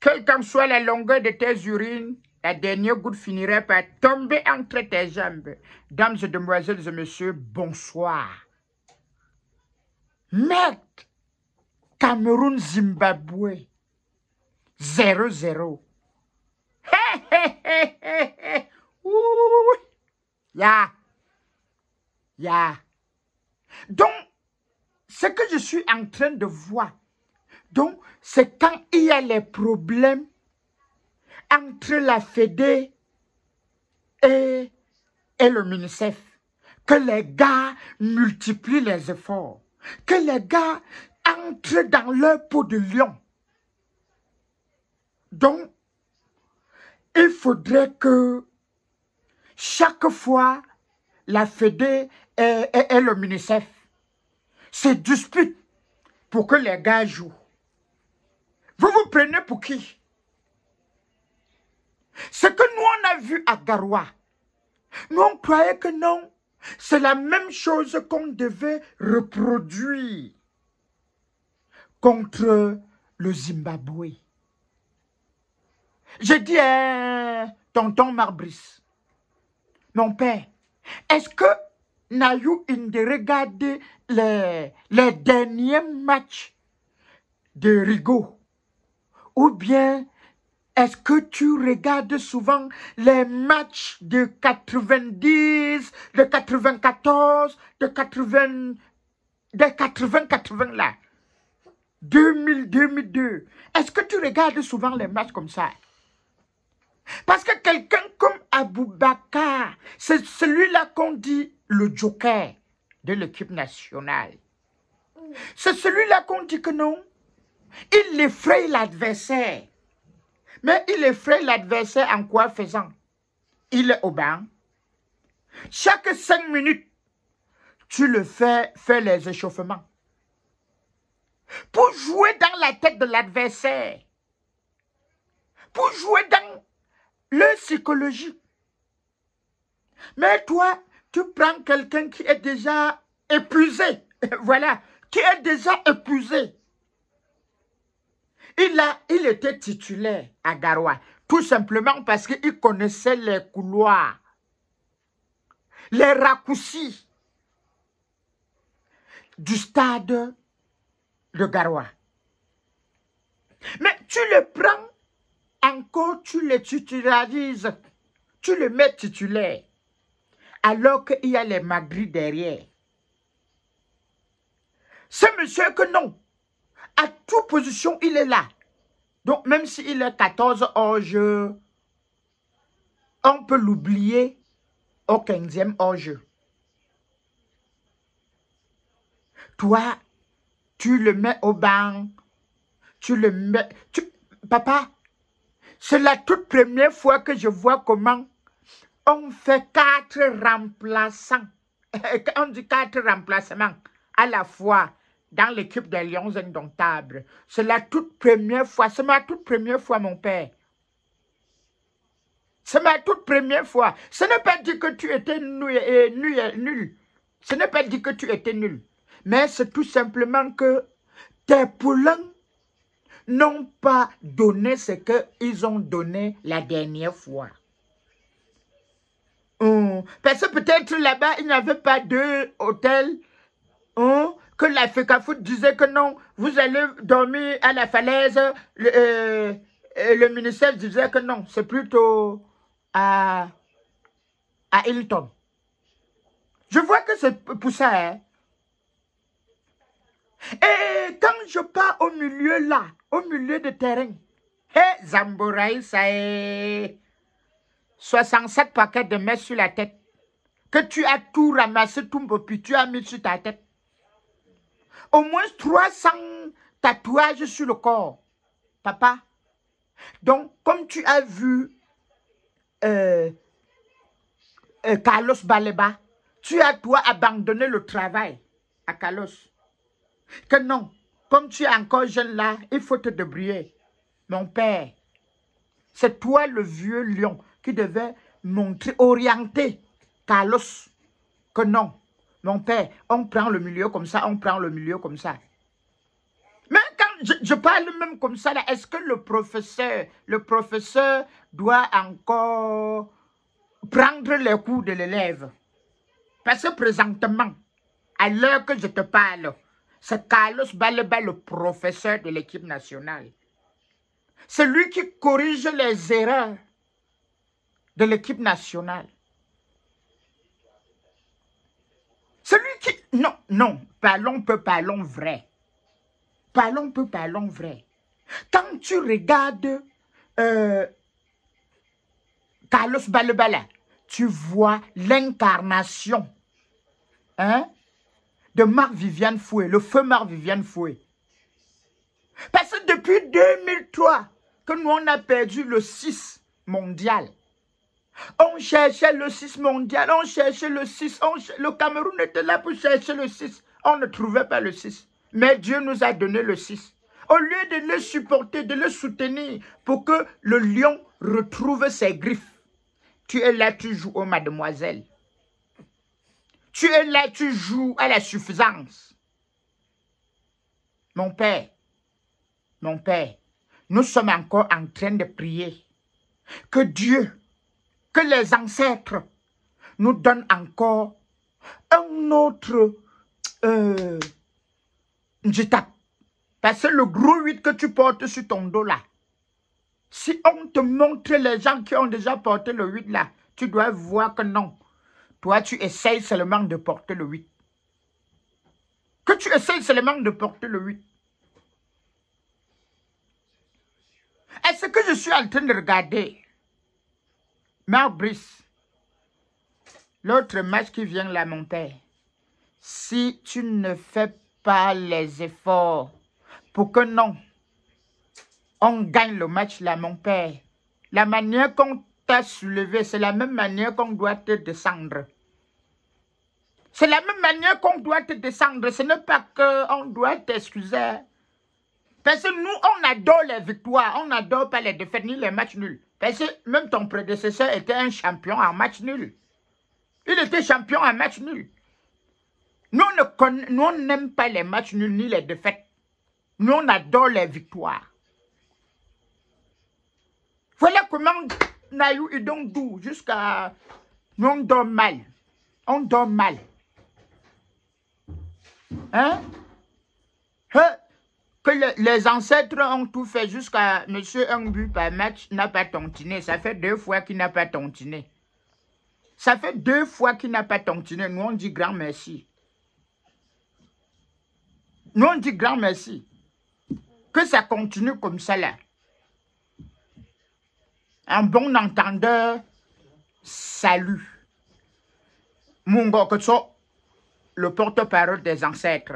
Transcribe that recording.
Quelle qu'en soit la longueur de tes urines, la dernière goutte finirait par tomber entre tes jambes. Dames et demoiselles et messieurs, bonsoir. Mec, Cameroun-Zimbabwe, 0-0. Hé, hé, hé, hé, hé. Ya. Ya. Donc, ce que je suis en train de voir, donc, c'est quand il y a les problèmes entre la FEDE et, le MINICEF que les gars multiplient les efforts, que les gars entrent dans leur peau de lion. Donc, il faudrait que chaque fois, la FEDE et, et le MINICEF se disputent pour que les gars jouent. Vous vous prenez pour qui Ce que nous, on a vu à Garoua, nous, on croyait que non. C'est la même chose qu'on devait reproduire contre le Zimbabwe. J'ai dit, à hein, tonton Marbris, mon père, est-ce que Nayou Inde regarde les, les derniers matchs de Rigaud ou bien, est-ce que tu regardes souvent les matchs de 90, de 94, de 80, de 80, 80 là 2000, 2002. Est-ce que tu regardes souvent les matchs comme ça Parce que quelqu'un comme Aboubacar, c'est celui-là qu'on dit le joker de l'équipe nationale. C'est celui-là qu'on dit que non. Il effraie l'adversaire. Mais il effraie l'adversaire en quoi faisant Il est au banc Chaque cinq minutes, tu le fais, fais les échauffements. Pour jouer dans la tête de l'adversaire. Pour jouer dans le psychologie. Mais toi, tu prends quelqu'un qui est déjà épuisé. voilà, qui est déjà épuisé. Il, a, il était titulaire à Garoua, tout simplement parce qu'il connaissait les couloirs, les raccourcis du stade de Garoua. Mais tu le prends, encore tu le titularises, tu le mets titulaire, alors qu'il y a les magris derrière. C'est monsieur que non, à toute position, il est là. Donc, même s'il est 14 en jeu on peut l'oublier au 15e jeu Toi, tu le mets au banc. Tu le mets... Tu, papa, c'est la toute première fois que je vois comment on fait quatre remplaçants. on dit quatre remplacements à la fois dans l'équipe des Lions Indomptables. C'est la toute première fois, c'est ma toute première fois, mon père. C'est ma toute première fois. Ce n'est pas dit que tu étais nul. nul, Ce n'est pas dit que tu étais nul. Mais c'est tout simplement que tes poulains n'ont pas donné ce qu'ils ont donné la dernière fois. Hum. Parce que peut-être là-bas, il n'y avait pas d'hôtel. hôtels. Hum que la FECAFOOT disait que non, vous allez dormir à la falaise. Le, euh, euh, le ministère disait que non, c'est plutôt à, Hilton. Je vois que c'est pour ça. Hein. Et quand je pars au milieu là, au milieu de terrain, hé, Zamboraï, ça est 67 paquets de mets sur la tête. Que tu as tout ramassé, tout puis tu as mis sur ta tête. Au moins 300 tatouages sur le corps, papa. Donc, comme tu as vu euh, euh, Carlos Baleba, tu as, toi, abandonné le travail à Carlos. Que non, comme tu es encore jeune là, il faut te débrouiller. Mon père, c'est toi le vieux lion qui devait montrer, orienter Carlos que non. Mon père, on prend le milieu comme ça, on prend le milieu comme ça. Mais quand je, parle même comme ça, est-ce que le professeur, le professeur doit encore prendre les coups de l'élève Parce que présentement, à l'heure que je te parle, c'est Carlos Baleba, le professeur de l'équipe nationale. C'est lui qui corrige les erreurs de l'équipe nationale. Non, non, parlons peu, parlons vrai. Parlons peu, parlons vrai. Quand tu regardes euh, Carlos Balebala, tu vois l'incarnation hein, de Marc Viviane Fouet, le feu Marc Viviane Fouet. Parce que depuis 2003, que nous on a perdu le 6 mondial, on cherchait le 6 mondial, on cherchait le 6, le Cameroun était là pour chercher le 6. On ne trouvait pas le 6. Mais Dieu nous a donné le 6. Au lieu de le supporter, de le soutenir pour que le lion retrouve ses griffes. Tu es là, tu joues aux mademoiselles. Tu es là, tu joues à la suffisance. Mon père, mon père, nous sommes encore en train de prier que Dieu que les ancêtres nous donnent encore un autre euh, Parce que le gros 8 que tu portes sur ton dos là, si on te montre les gens qui ont déjà porté le 8 là, tu dois voir que non. Toi, tu essayes seulement de porter le 8. Que tu essayes seulement de porter le 8. Est-ce que je suis en train de regarder Marbrice, l'autre match qui vient père, si tu ne fais pas les efforts pour que non, on gagne le match là, mon père, la manière qu'on t'a soulevé, c'est la même manière qu'on doit te descendre. C'est la même manière qu'on doit te descendre. Ce n'est pas qu'on doit t'excuser. Parce que nous, on adore les victoires. On n'adore pas les défaites ni les matchs nuls. Parce même ton prédécesseur était un champion en match nul. Il était champion en match nul. Nous, on n'aime pas les matchs nuls ni les défaites. Nous, on adore les victoires. Voilà comment Nayou et donc doux jusqu'à... Nous, on dort mal. On dort mal. Hein? hein? les ancêtres ont tout fait jusqu'à monsieur un but par match n'a pas tontiné. Ça fait deux fois qu'il n'a pas tontiné. Ça fait deux fois qu'il n'a pas tontiné. Nous, on dit grand merci. Nous, on dit grand merci. Que ça continue comme ça, là. Un bon entendeur, salut. Mungo Kotso, le porte-parole des ancêtres.